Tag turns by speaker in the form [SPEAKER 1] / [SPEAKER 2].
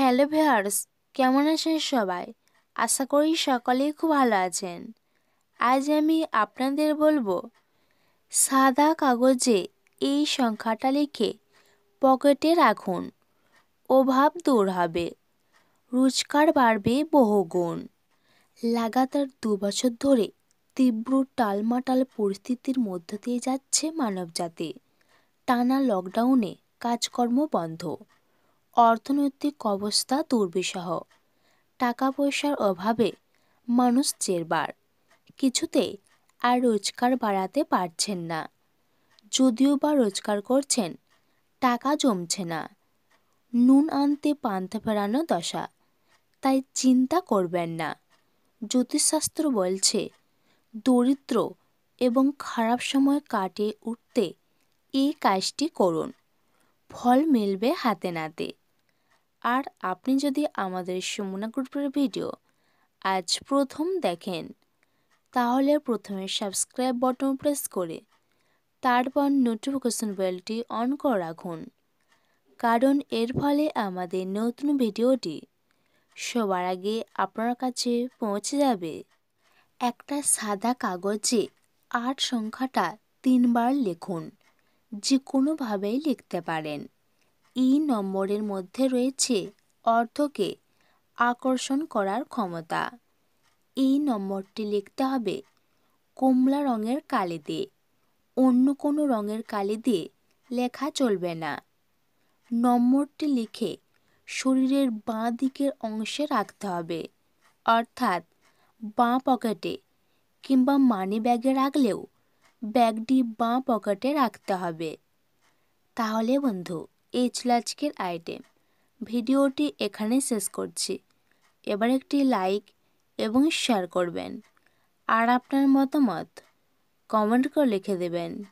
[SPEAKER 1] hello ভেয়ার্স কেমন আছেন সবাই আশা করি সকলেই খুব ভালো আছেন আজ আমি আপনাদের বলবো সাদা কাগজে এই সংখ্যাটা লিখে পকেটে রাখুন অভাব দূর হবে রোজগার বাড়বে বহুগুণ লাগাতার দু বছর ধরে তীব্র টালমাটাল পরিস্থিতির মধ্য দিয়ে যাচ্ছে মানবজাতি টানা লকডাউনে কাজকর্ম বন্ধ অর্থনৈতিক অবস্থা দুর্বিষহ টাকা পয়সার অভাবে মানুষ চেরবার কিছুতেই আর রোজগার বাড়াতে পারছেন না যদিও বা রোজগার করছেন টাকা জমছে না নুন আনতে পান্থা ফেরানো দশা তাই চিন্তা করবেন না জ্যোতিষশাস্ত্র বলছে দরিদ্র এবং খারাপ সময় কাটিয়ে উঠতে এই কাজটি করুন ফল মিলবে হাতে নাতে আর আপনি যদি আমাদের সুমনা গ্রুপের ভিডিও আজ প্রথম দেখেন তাহলে প্রথমে সাবস্ক্রাইব বটন প্রেস করে তারপর নোটিফিকেশন বেলটি অন করে রাখুন কারণ এর ফলে আমাদের নতুন ভিডিওটি সবার আগে আপনার কাছে পৌঁছে যাবে একটা সাদা কাগজে আট সংখ্যাটা তিনবার লিখুন যে কোনোভাবেই লিখতে পারেন ই নম্বরের মধ্যে রয়েছে অর্থকে আকর্ষণ করার ক্ষমতা এই নম্বরটি লিখতে হবে কমলা রঙের কালি দিয়ে অন্য কোনো রঙের কালি দিয়ে লেখা চলবে না নম্বরটি লিখে শরীরের বাঁ দিকের অংশে রাখতে হবে অর্থাৎ বাঁ পকেটে কিংবা মানি ব্যাগে রাখলেও ব্যাগটি বাঁ পকেটে রাখতে হবে তাহলে বন্ধু এই ছিল আজকের আইটেম ভিডিওটি এখানেই শেষ করছি এবার একটি লাইক এবং শেয়ার করবেন আর আপনার মতামত কমেন্ট করে লিখে দেবেন